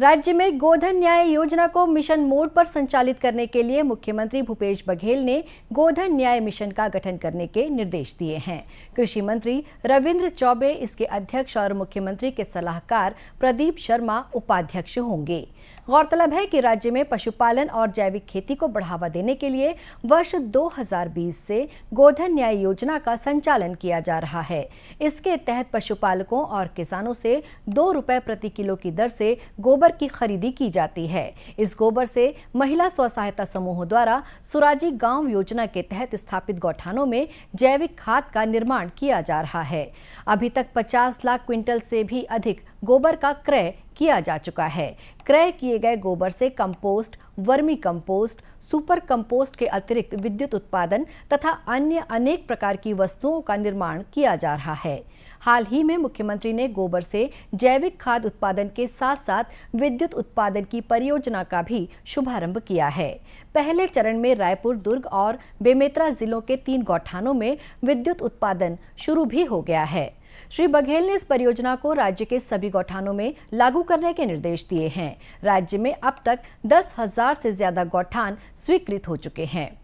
राज्य में गोधन न्याय योजना को मिशन मोड पर संचालित करने के लिए मुख्यमंत्री भूपेश बघेल ने गोधन न्याय मिशन का गठन करने के निर्देश दिए हैं कृषि मंत्री रविंद्र चौबे इसके अध्यक्ष और मुख्यमंत्री के सलाहकार प्रदीप शर्मा उपाध्यक्ष होंगे गौरतलब है कि राज्य में पशुपालन और जैविक खेती को बढ़ावा देने के लिए वर्ष दो से गोधन न्याय योजना का संचालन किया जा रहा है इसके तहत पशुपालकों और किसानों से दो रुपए प्रति किलो की दर से गोबर गोबर की खरीदी की जाती है इस गोबर से महिला स्व सहायता समूहों द्वारा सुराजी गांव योजना के तहत स्थापित गौठानों में जैविक खाद का निर्माण किया जा रहा है अभी तक 50 लाख क्विंटल से भी अधिक गोबर का क्रय किया जा चुका है क्रय किए गए गोबर से compost vermi compost super compost के अतिरिक्त विद्युत उत्पादन तथा अन्य अनेक प्रकार की वस्तुओं का निर्माण किया जा रहा है हाल ही में मुख्यमंत्री ने गोबर से जैविक खाद उत्पादन के साथ साथ विद्युत उत्पादन की परियोजना का भी शुभारंभ किया है पहले चरण में रायपुर दुर्ग और बेमेतरा जिलों के तीन गौठानों में विद्युत उत्पादन शुरू भी हो गया है श्री बघेल ने इस परियोजना को राज्य के सभी गौठानों में लागू करने के निर्देश दिए हैं राज्य में अब तक दस हजार से ज्यादा गौठान स्वीकृत हो चुके हैं